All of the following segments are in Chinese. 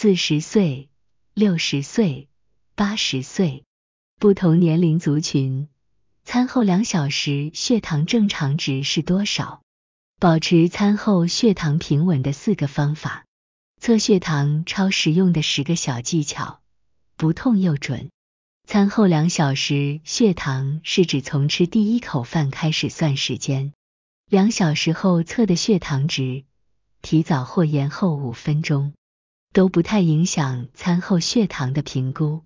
四十岁、六十岁、八十岁，不同年龄族群，餐后两小时血糖正常值是多少？保持餐后血糖平稳的四个方法，测血糖超实用的十个小技巧，不痛又准。餐后两小时血糖是指从吃第一口饭开始算时间，两小时后测的血糖值，提早或延后五分钟。都不太影响餐后血糖的评估。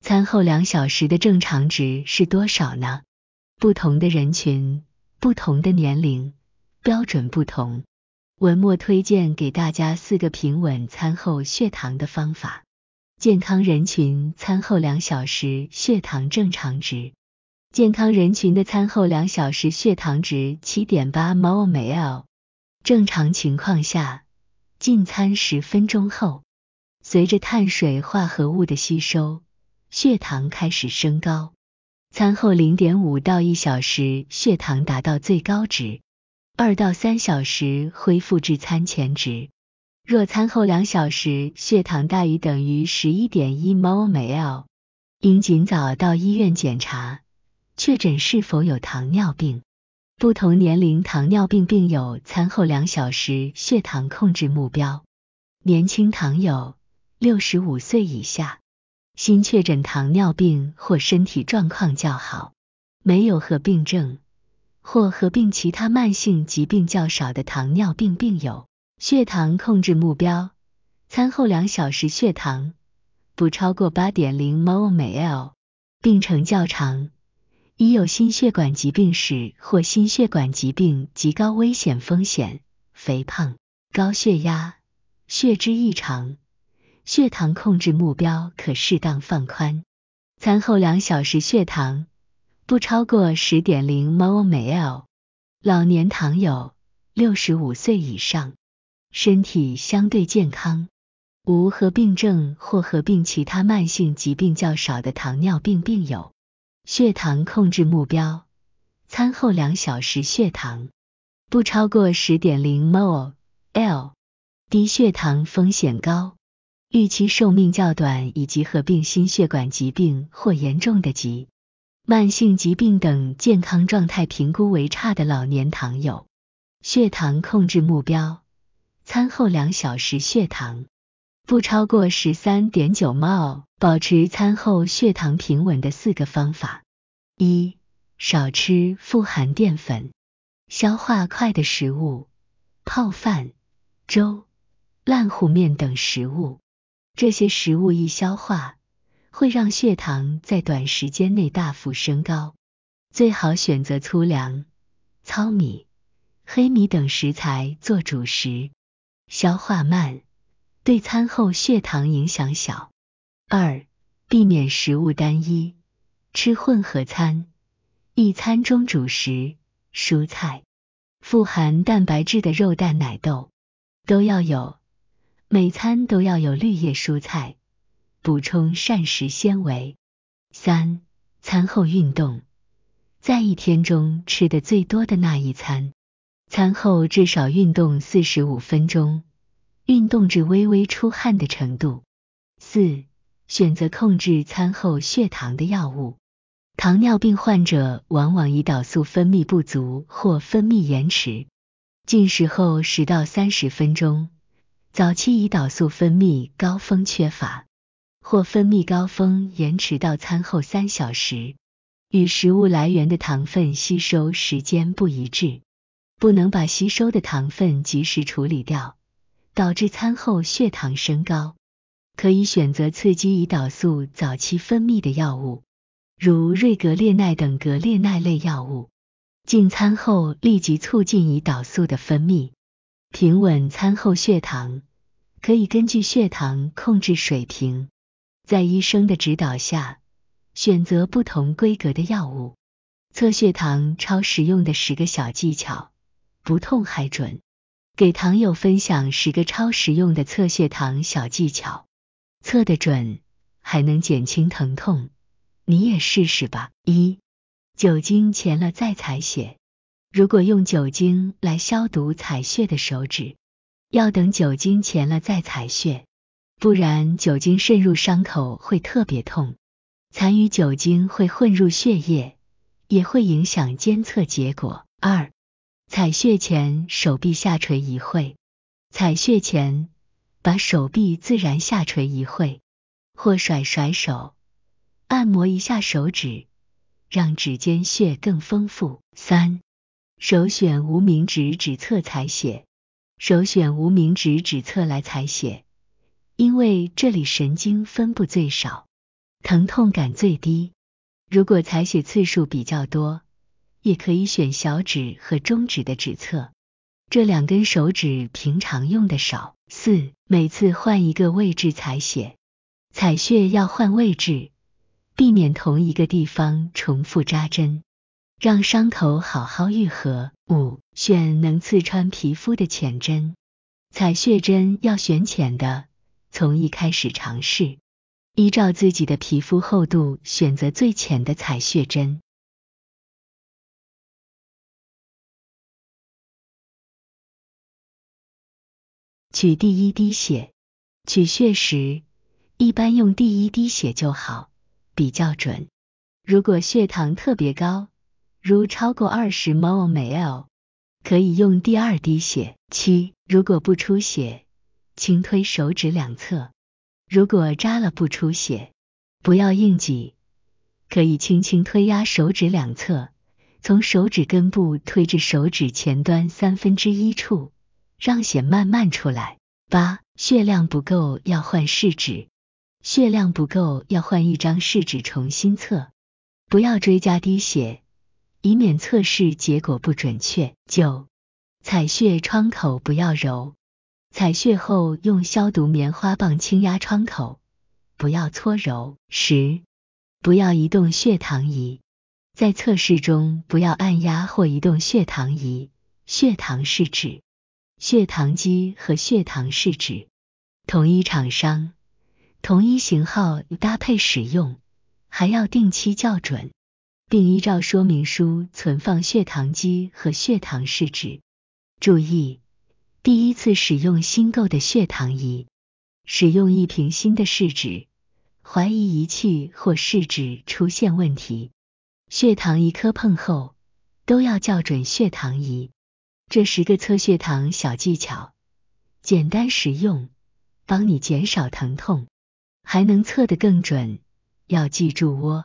餐后两小时的正常值是多少呢？不同的人群、不同的年龄标准不同。文末推荐给大家四个平稳餐后血糖的方法。健康人群餐后两小时血糖正常值，健康人群的餐后两小时血糖值七点八 mmol/L。正常情况下，进餐十分钟后。随着碳水化合物的吸收，血糖开始升高。餐后零点五到一小时，血糖达到最高值，二到三小时恢复至餐前值。若餐后两小时血糖大于等于十一点一 mmol/L，应尽早到医院检查，确诊是否有糖尿病。不同年龄糖尿病病友餐后两小时血糖控制目标：年轻糖友。六十五岁以下，新确诊糖尿病或身体状况较好，没有合并症或合并其他慢性疾病较少的糖尿病病友，血糖控制目标，餐后两小时血糖不超过八点零 m o l l 病程较长，已有心血管疾病史或心血管疾病极高危险风险，肥胖，高血压，血脂异常。血糖控制目标可适当放宽，餐后两小时血糖不超过十点零 mol 每 L。老年糖友，六十五岁以上，身体相对健康，无合并症或合并其他慢性疾病较少的糖尿病病友，血糖控制目标，餐后两小时血糖不超过十点零 mol L。低血糖风险高。预期寿命较短，以及合并心血管疾病或严重的疾、慢性疾病等健康状态评估为差的老年糖友，血糖控制目标：餐后两小时血糖不超过十三点九 l 保持餐后血糖平稳的四个方法：一、少吃富含淀粉、消化快的食物，泡饭、粥、烂糊面等食物。这些食物易消化，会让血糖在短时间内大幅升高。最好选择粗粮、糙米、黑米等食材做主食，消化慢，对餐后血糖影响小。二、避免食物单一，吃混合餐，一餐中主食、蔬菜、富含蛋白质的肉蛋奶豆都要有。每餐都要有绿叶蔬菜，补充膳食纤维。三餐后运动，在一天中吃的最多的那一餐，餐后至少运动四十五分钟，运动至微微出汗的程度。四选择控制餐后血糖的药物，糖尿病患者往往胰岛素分泌不足或分泌延迟，进食后十到三十分钟。早期胰岛素分泌高峰缺乏，或分泌高峰延迟到餐后三小时，与食物来源的糖分吸收时间不一致，不能把吸收的糖分及时处理掉，导致餐后血糖升高。可以选择刺激胰岛素早期分泌的药物，如瑞格列奈等格列奈类药物，进餐后立即促进胰岛素的分泌。平稳餐后血糖，可以根据血糖控制水平，在医生的指导下选择不同规格的药物。测血糖超实用的十个小技巧，不痛还准。给糖友分享十个超实用的测血糖小技巧，测的准，还能减轻疼痛，你也试试吧。一，酒精前了再采血。如果用酒精来消毒采血的手指，要等酒精前了再采血，不然酒精渗入伤口会特别痛，残余酒精会混入血液，也会影响监测结果。二、采血前手臂下垂一会，采血前把手臂自然下垂一会，或甩甩手，按摩一下手指，让指尖血更丰富。三。首选无名指指侧采血，首选无名指指侧来采血，因为这里神经分布最少，疼痛感最低。如果采血次数比较多，也可以选小指和中指的指侧，这两根手指平常用的少。四，每次换一个位置采血，采血要换位置，避免同一个地方重复扎针。让伤口好好愈合。五，选能刺穿皮肤的浅针。采血针要选浅的，从一开始尝试，依照自己的皮肤厚度选择最浅的采血针。取第一滴血，取血时，一般用第一滴血就好，比较准。如果血糖特别高，如超过二十 ml，可以用第二滴血。七，如果不出血，轻推手指两侧。如果扎了不出血，不要硬挤，可以轻轻推压手指两侧，从手指根部推至手指前端三分之一处，让血慢慢出来。八，血量不够要换试纸，血量不够要换一张试纸重新测，不要追加滴血。以免测试结果不准确。九、采血窗口不要揉，采血后用消毒棉花棒轻压窗口，不要搓揉。十、不要移动血糖仪，在测试中不要按压或移动血糖仪。血糖试纸、血糖机和血糖试纸同一厂商、同一型号搭配使用，还要定期校准。并依照说明书存放血糖机和血糖试纸。注意，第一次使用新购的血糖仪，使用一瓶新的试纸。怀疑仪器或试纸出现问题，血糖仪磕碰后都要校准血糖仪。这十个测血糖小技巧，简单实用，帮你减少疼痛，还能测得更准，要记住哦。